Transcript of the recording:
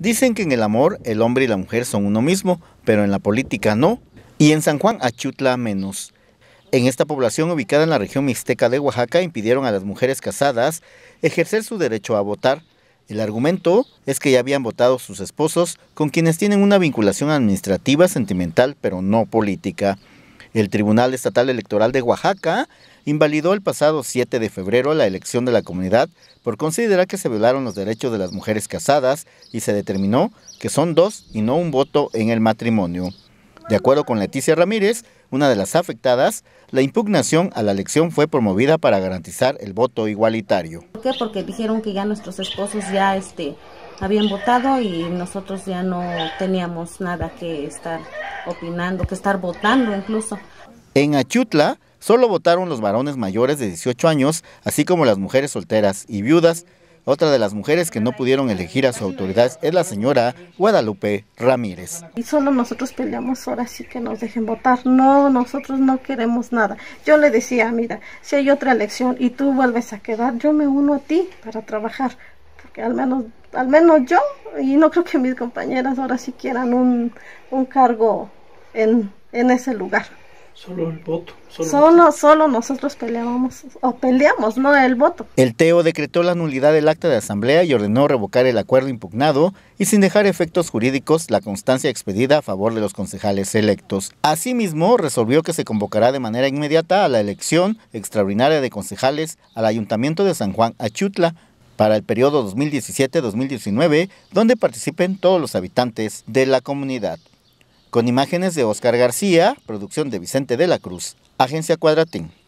Dicen que en el amor el hombre y la mujer son uno mismo, pero en la política no, y en San Juan Achutla menos. En esta población ubicada en la región mixteca de Oaxaca impidieron a las mujeres casadas ejercer su derecho a votar. El argumento es que ya habían votado sus esposos con quienes tienen una vinculación administrativa, sentimental, pero no política. El Tribunal Estatal Electoral de Oaxaca invalidó el pasado 7 de febrero la elección de la comunidad por considerar que se violaron los derechos de las mujeres casadas y se determinó que son dos y no un voto en el matrimonio. De acuerdo con Leticia Ramírez, una de las afectadas, la impugnación a la elección fue promovida para garantizar el voto igualitario. ¿Por qué? Porque dijeron que ya nuestros esposos ya este, habían votado y nosotros ya no teníamos nada que estar opinando, que estar votando incluso. En Achutla solo votaron los varones mayores de 18 años, así como las mujeres solteras y viudas. Otra de las mujeres que no pudieron elegir a su autoridad es la señora Guadalupe Ramírez. Y solo nosotros peleamos ahora sí que nos dejen votar. No, nosotros no queremos nada. Yo le decía, mira, si hay otra elección y tú vuelves a quedar, yo me uno a ti para trabajar, al menos, al menos yo, y no creo que mis compañeras ahora sí quieran un, cargo en, ese lugar. Solo el voto. Solo, solo, nosotros peleábamos, o peleamos, no el voto. El TEO decretó la nulidad del acta de asamblea y ordenó revocar el acuerdo impugnado y sin dejar efectos jurídicos la constancia expedida a favor de los concejales electos. Asimismo, resolvió que se convocará de manera inmediata a la elección extraordinaria de concejales al Ayuntamiento de San Juan Achutla para el periodo 2017-2019, donde participen todos los habitantes de la comunidad. Con imágenes de Óscar García, producción de Vicente de la Cruz, Agencia Cuadratín.